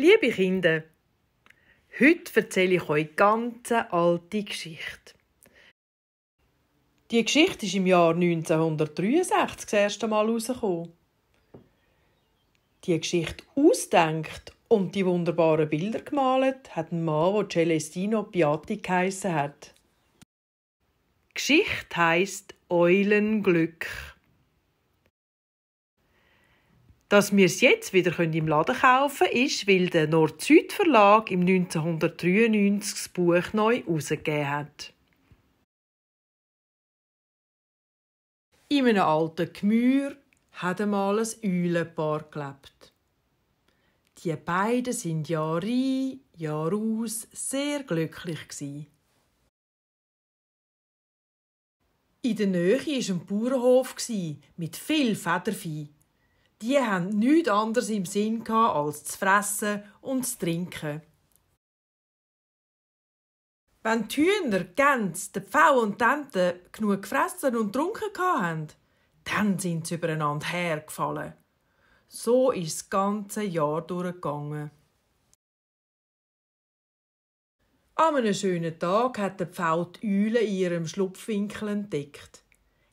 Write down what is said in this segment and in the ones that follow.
Liebe Kinder, heute erzähle ich euch eine ganz alte Geschichte. Die Geschichte ist im Jahr 1963 das erste Mal herausgekommen. Die Geschichte ausdenkt und die wunderbaren Bilder gemalt hat ein Mann, der Celestino Piatti geheissen hat. Die Geschichte heisst Eulenglück. Dass wir es jetzt wieder im Laden kaufen können, ist, weil der Nord-Süd-Verlag im 1993 das Buch neu herausgegeben hat. In einem alten Gemüse hat einmal ein Eulenpaar gelebt. Die beiden sind Jahr ein, Jahr aus sehr glücklich In der Nähe war ein Bauernhof mit viel Federvieh die haben nichts anderes im Sinn gehabt, als zu fressen und zu trinken. Wenn die Hühner, die Gänse, der Pfau und die Enten genug gefressen und getrunken hatten, dann sind sie übereinander hergefallen. So ist das ganze Jahr durchgegangen. An einem schönen Tag hat der Pfau die Eule in ihrem Schlupfwinkel entdeckt.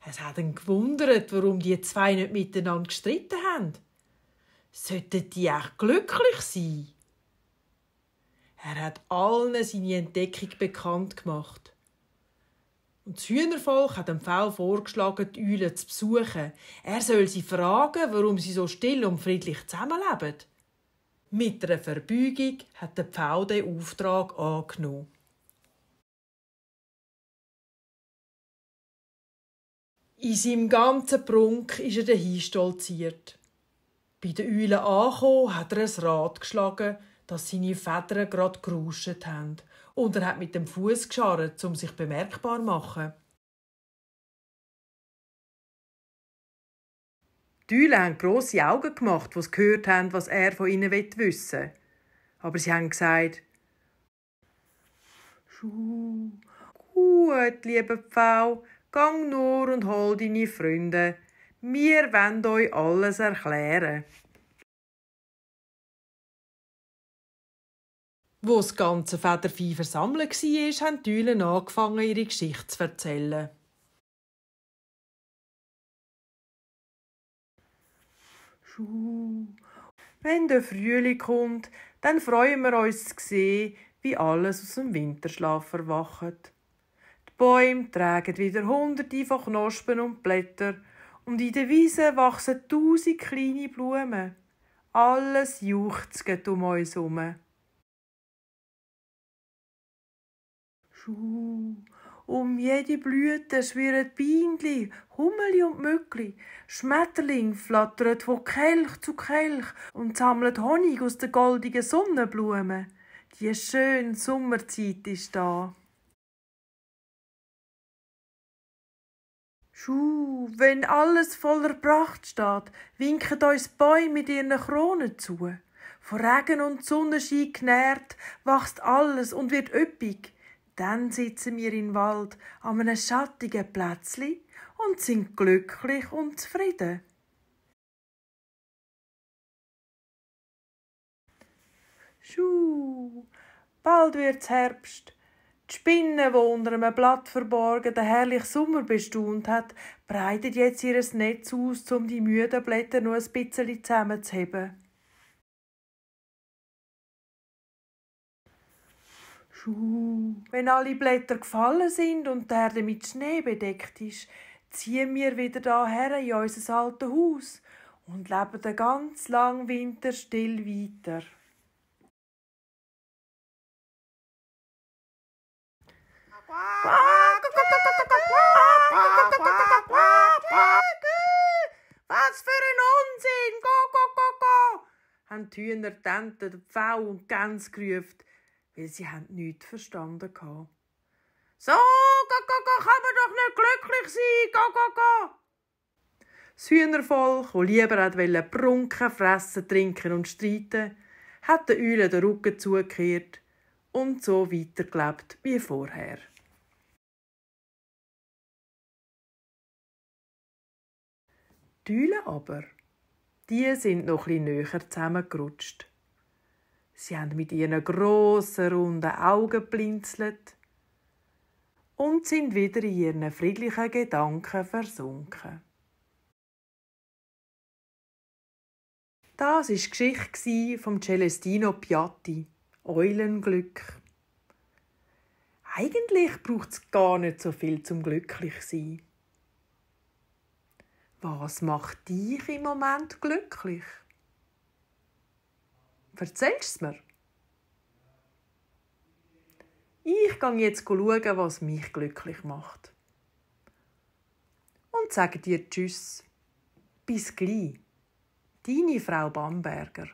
Es hat ihn gewundert, warum die zwei nicht miteinander gestritten haben haben, sollten die auch glücklich sein. Er hat allen seine Entdeckung bekannt gemacht. Und das Hühnervolk hat dem Pfau vorgeschlagen, die Eulen zu besuchen. Er soll sie fragen, warum sie so still und friedlich zusammenleben. Mit einer Verbeugung hat der Pfau den Auftrag angenommen. In seinem ganzen Prunk ist er dahin stolziert. Bei der Eule angekommen, hat er ein Rad geschlagen, dass seine Federn gerade geruscht haben. Und er hat mit dem Fuß gescharrt, um sich bemerkbar zu machen. Die Eulen haben grosse Augen gemacht, als sie gehört haben, was er von ihnen wissen will. Aber sie haben gesagt, «Schuh, gut, lieber Pfau, gang nur und hol deine Freunde. Wir wollen euch alles erklären. Wo das ganze Federvieh versammelt war, haben die Eulen angefangen, ihre Geschichte zu erzählen. Wenn der Frühling kommt, dann freuen wir uns zu sehen, wie alles aus dem Winterschlaf erwacht. Die Bäume tragen wieder hunderte von Knospen und Blättern und in der Wiese wachsen tausend kleine Blumen. Alles juchzt um uns herum. Schuh. Um jede Blüte schwirren Bienli, Hummeli und Mückli. Schmetterling flattern von Kelch zu Kelch und sammeln Honig aus den goldigen Sonnenblumen. Die schöne Sommerzeit ist da. Schuh, wenn alles voller Pracht steht, winken uns Bäume mit ihren Kronen zu. Von Regen und Sonnenschein genährt, wächst alles und wird üppig. Dann sitzen wir im Wald an einem schattigen Plätzli und sind glücklich und zufrieden. Schuh, bald wird's Herbst, die Spinne, die unter einem Blatt verborgen den herrlichen Sommer bestaunt hat, breitet jetzt ihr Netz aus, um die müden Blätter nur ein bisschen zusammenzuheben. Wenn alle Blätter gefallen sind und der Erde mit Schnee bedeckt ist, ziehen wir wieder daher in unser altes Haus und leben den ganz langen Winter still weiter. Was für ein Unsinn! Go, go, go, go! haben die Hühner, Tenten, Pfau und Gänse gerufen, weil sie nichts verstanden hatten. So, go, go, go, kann man doch nicht glücklich sein! Go, go, go! Das Hühnervolk, das lieber wollte prunken, fressen, trinken und streiten, hat den Eulen den Rücken zugekehrt und so weitergelebt wie vorher. Die Tüle aber, die sind noch etwas näher zusammengerutscht. Sie haben mit ihren grossen, runden Augen blinzelt und sind wieder in ihren friedlichen Gedanken versunken. Das war die Geschichte von Celestino Piatti, Eulenglück. Eigentlich braucht es gar nicht so viel zum glücklich sein. Was macht dich im Moment glücklich? Erzählst mir? Ich gehe jetzt schauen, was mich glücklich macht. Und sage dir Tschüss. Bis gleich. Deine Frau Bamberger.